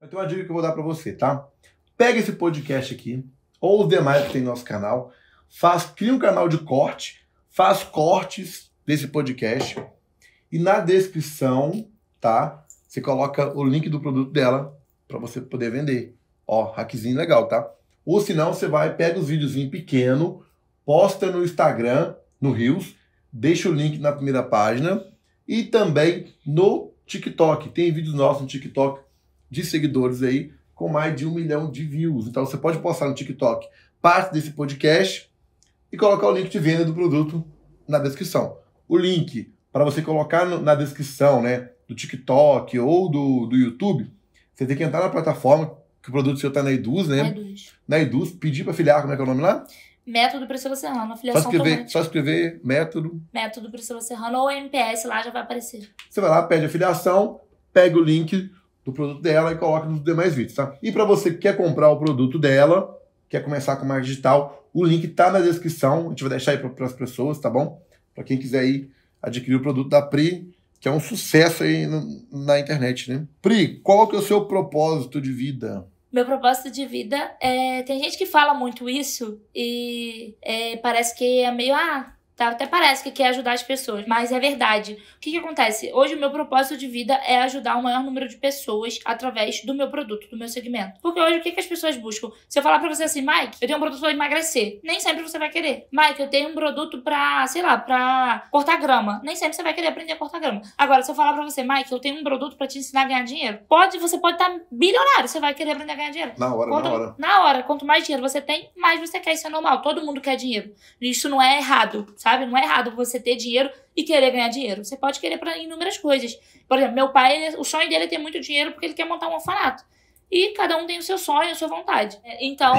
Eu tenho uma dica que eu vou dar para você, tá? Pega esse podcast aqui, ou os demais que tem no nosso canal, faz, cria um canal de corte, faz cortes desse podcast e na descrição, tá? Você coloca o link do produto dela para você poder vender. Ó, hackzinho legal, tá? Ou se não, você vai, pega os vídeos em pequeno, posta no Instagram, no Rios, deixa o link na primeira página e também no TikTok. Tem vídeos nossos no TikTok de seguidores aí com mais de um milhão de views. Então você pode postar no TikTok parte desse podcast e colocar o link de venda do produto na descrição. O link para você colocar no, na descrição né, do TikTok ou do, do YouTube, você tem que entrar na plataforma que o produto seu está na Eduz, né? Na Eduz. Na Eduz, pedir para filiar, como é que é o nome lá? Método Priscila Serrano, afiliação só escrever, automática. Só escrever método. Método Priscila Serrano ou MPS, lá já vai aparecer. Você vai lá, pede a pega o link do produto dela e coloca nos demais vídeos, tá? E para você que quer comprar o produto dela, quer começar com marketing digital, o link tá na descrição, a gente vai deixar aí para as pessoas, tá bom? Para quem quiser aí adquirir o produto da Pri, que é um sucesso aí no, na internet, né? Pri, qual que é o seu propósito de vida? Meu propósito de vida é. Tem gente que fala muito isso e é, parece que é meio. Ah, Tá? Até parece que quer ajudar as pessoas, mas é verdade. O que, que acontece? Hoje o meu propósito de vida é ajudar o maior número de pessoas através do meu produto, do meu segmento. Porque hoje o que, que as pessoas buscam? Se eu falar pra você assim, Mike, eu tenho um produto pra emagrecer, nem sempre você vai querer. Mike, eu tenho um produto pra, sei lá, pra cortar grama, nem sempre você vai querer aprender a cortar grama. Agora, se eu falar pra você, Mike, eu tenho um produto pra te ensinar a ganhar dinheiro, pode, você pode estar tá bilionário, você vai querer aprender a ganhar dinheiro. Na hora, quanto, na hora. Na hora, quanto mais dinheiro você tem, mais você quer, isso é normal. Todo mundo quer dinheiro. Isso não é errado, sabe? sabe? Não é errado você ter dinheiro e querer ganhar dinheiro. Você pode querer para inúmeras coisas. Por exemplo, meu pai, ele, o sonho dele é ter muito dinheiro porque ele quer montar um orfanato. E cada um tem o seu sonho, a sua vontade. É, então,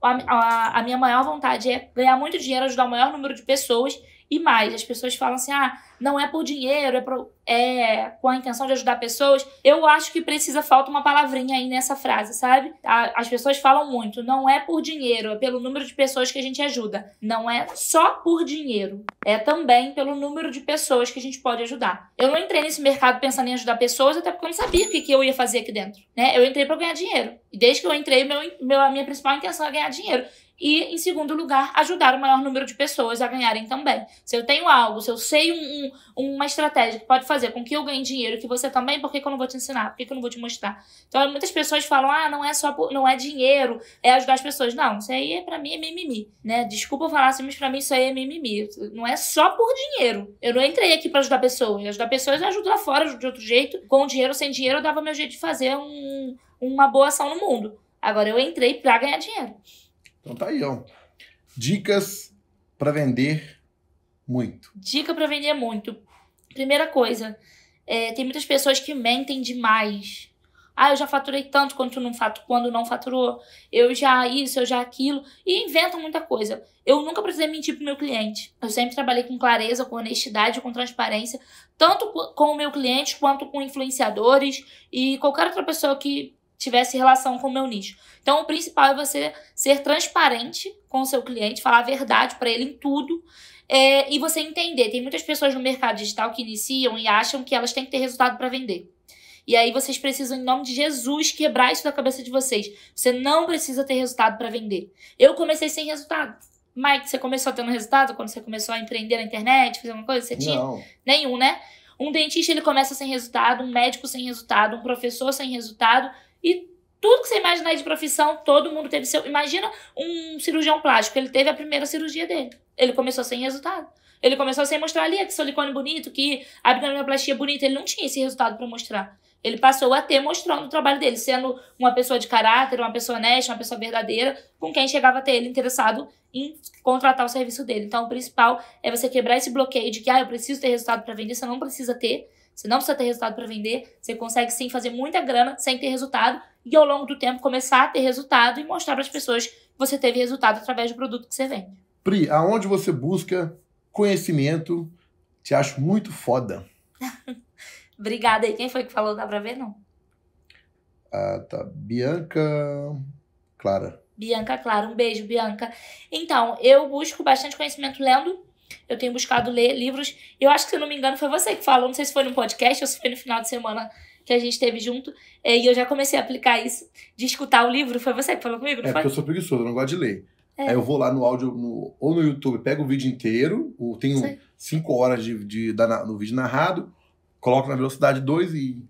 a, a, a minha maior vontade é ganhar muito dinheiro, ajudar o maior número de pessoas e mais, as pessoas falam assim: ah, não é por dinheiro, é, pro, é com a intenção de ajudar pessoas. Eu acho que precisa, falta uma palavrinha aí nessa frase, sabe? A, as pessoas falam muito: não é por dinheiro, é pelo número de pessoas que a gente ajuda. Não é só por dinheiro, é também pelo número de pessoas que a gente pode ajudar. Eu não entrei nesse mercado pensando em ajudar pessoas, até porque eu não sabia o que, que eu ia fazer aqui dentro, né? Eu entrei para ganhar dinheiro. E desde que eu entrei, meu, meu, a minha principal intenção é ganhar dinheiro. E, em segundo lugar, ajudar o maior número de pessoas a ganharem também. Se eu tenho algo, se eu sei um, um, uma estratégia que pode fazer com que eu ganhe dinheiro, que você também, por que, que eu não vou te ensinar? Por que, que eu não vou te mostrar? Então, muitas pessoas falam, ah, não é só por, não é dinheiro, é ajudar as pessoas. Não, isso aí, é, pra mim, é mimimi, né? Desculpa falar assim, mas pra mim isso aí é mimimi. Não é só por dinheiro. Eu não entrei aqui para ajudar pessoas. Ajudar pessoas eu é ajudo lá fora, de outro jeito. Com dinheiro, ou sem dinheiro, eu dava meu jeito de fazer um, uma boa ação no mundo. Agora, eu entrei pra ganhar dinheiro. Então tá aí, ó. Dicas para vender muito. Dica para vender muito. Primeira coisa, é, tem muitas pessoas que mentem demais. Ah, eu já faturei tanto quanto não fatu quando não faturou. Eu já isso, eu já aquilo. E inventam muita coisa. Eu nunca precisei mentir pro meu cliente. Eu sempre trabalhei com clareza, com honestidade, com transparência. Tanto com o meu cliente, quanto com influenciadores. E qualquer outra pessoa que tivesse relação com o meu nicho. Então, o principal é você ser transparente com o seu cliente, falar a verdade para ele em tudo é, e você entender. Tem muitas pessoas no mercado digital que iniciam e acham que elas têm que ter resultado para vender. E aí vocês precisam, em nome de Jesus, quebrar isso da cabeça de vocês. Você não precisa ter resultado para vender. Eu comecei sem resultado. Mike, você começou tendo resultado quando você começou a empreender na internet, fazer alguma coisa? Você tinha? Não. Nenhum, né? Um dentista ele começa sem resultado, um médico sem resultado, um professor sem resultado e tudo que você imaginar de profissão, todo mundo teve seu. Imagina um cirurgião plástico, ele teve a primeira cirurgia dele. Ele começou sem resultado. Ele começou sem mostrar ali que silicone bonito, que a abdominoplastia bonita. Ele não tinha esse resultado para mostrar. Ele passou a ter mostrando o trabalho dele, sendo uma pessoa de caráter, uma pessoa honesta, uma pessoa verdadeira, com quem chegava até ele interessado em contratar o serviço dele. Então, o principal é você quebrar esse bloqueio de que, ah, eu preciso ter resultado para vender, você não precisa ter. Você não precisa ter resultado para vender, você consegue sim fazer muita grana sem ter resultado e ao longo do tempo começar a ter resultado e mostrar para as pessoas que você teve resultado através do produto que você vende. Pri, aonde você busca conhecimento? Te acho muito foda. Obrigada aí. Quem foi que falou? Dá para ver, não? Ah, tá. Bianca Clara. Bianca Clara, um beijo, Bianca. Então, eu busco bastante conhecimento lendo eu tenho buscado ler livros. Eu acho que, se não me engano, foi você que falou. Não sei se foi no podcast ou se foi no final de semana que a gente teve junto. E eu já comecei a aplicar isso de escutar o livro. Foi você que falou comigo, não é, foi? porque eu sou preguiçoso, eu não gosto de ler. É. Aí eu vou lá no áudio, no, ou no YouTube, pego o vídeo inteiro, ou tenho cinco horas de, de, de na, no vídeo narrado, coloco na velocidade 2 e.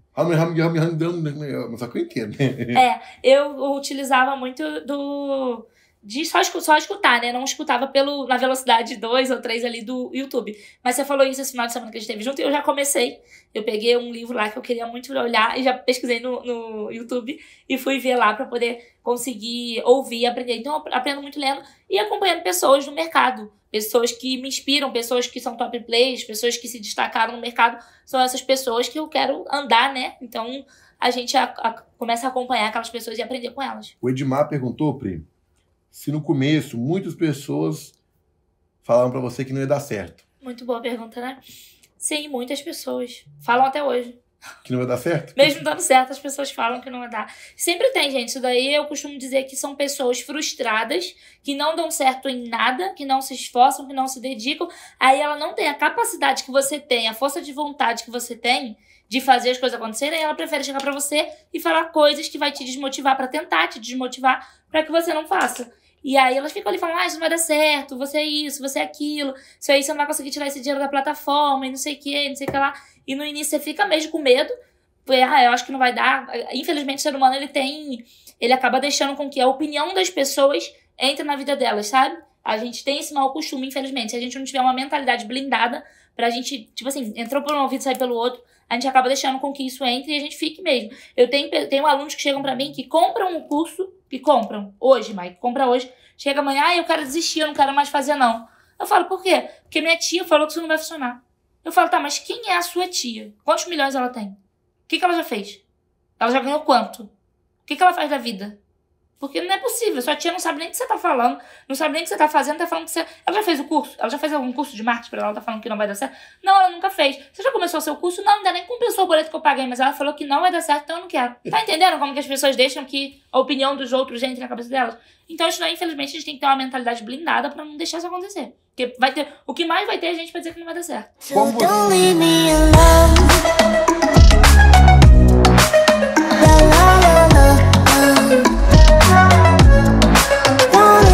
Só que eu entendo. É, eu utilizava muito do de só, só escutar, né? Não escutava pelo, na velocidade 2 ou 3 ali do YouTube. Mas você falou isso esse final de semana que a gente teve junto e eu já comecei. Eu peguei um livro lá que eu queria muito olhar e já pesquisei no, no YouTube e fui ver lá para poder conseguir ouvir e aprender. Então eu aprendo muito lendo e acompanhando pessoas no mercado. Pessoas que me inspiram, pessoas que são top players, pessoas que se destacaram no mercado. São essas pessoas que eu quero andar, né? Então a gente a, a, começa a acompanhar aquelas pessoas e aprender com elas. O Edmar perguntou, primo se no começo muitas pessoas falaram para você que não ia dar certo? Muito boa pergunta, né? Sim, muitas pessoas. Falam até hoje. Que não vai dar certo? Mesmo dando certo, as pessoas falam que não vai dar. Sempre tem, gente. Isso daí eu costumo dizer que são pessoas frustradas, que não dão certo em nada, que não se esforçam, que não se dedicam. Aí ela não tem a capacidade que você tem, a força de vontade que você tem de fazer as coisas acontecerem, ela prefere chegar para você e falar coisas que vai te desmotivar para tentar, te desmotivar para que você não faça. E aí elas ficam ali falando, ah, isso não vai dar certo, você é isso, você é aquilo, isso aí você não vai conseguir tirar esse dinheiro da plataforma e não sei o que, não sei o que lá. E no início você fica mesmo com medo, porque, ah, eu acho que não vai dar. Infelizmente o ser humano, ele tem, ele acaba deixando com que a opinião das pessoas entre na vida delas, sabe? A gente tem esse mau costume, infelizmente. Se a gente não tiver uma mentalidade blindada pra gente, tipo assim, entrou por um ouvido, sai pelo outro, a gente acaba deixando com que isso entre e a gente fique mesmo. Eu tenho, tenho alunos que chegam para mim que compram um curso e compram. Hoje, Mike, compra hoje. Chega amanhã, ah, eu quero desistir, eu não quero mais fazer, não. Eu falo, por quê? Porque minha tia falou que isso não vai funcionar. Eu falo, tá, mas quem é a sua tia? Quantos milhões ela tem? O que, que ela já fez? Ela já ganhou quanto? O que, que ela faz da vida? Porque não é possível, sua tia não sabe nem o que você tá falando, não sabe nem o que você tá fazendo, tá falando que você. Ela já fez o curso, ela já fez algum curso de marketing pra ela, ela tá falando que não vai dar certo. Não, ela nunca fez. Você já começou o seu curso? Não, ainda nem compensou o boleto que eu paguei, mas ela falou que não vai dar certo, então eu não quero. Tá entendendo como que as pessoas deixam que a opinião dos outros entre na cabeça delas? Então, isso daí, infelizmente, a gente tem que ter uma mentalidade blindada pra não deixar isso acontecer. Porque vai ter. O que mais vai ter a gente pra dizer que não vai dar certo. Como...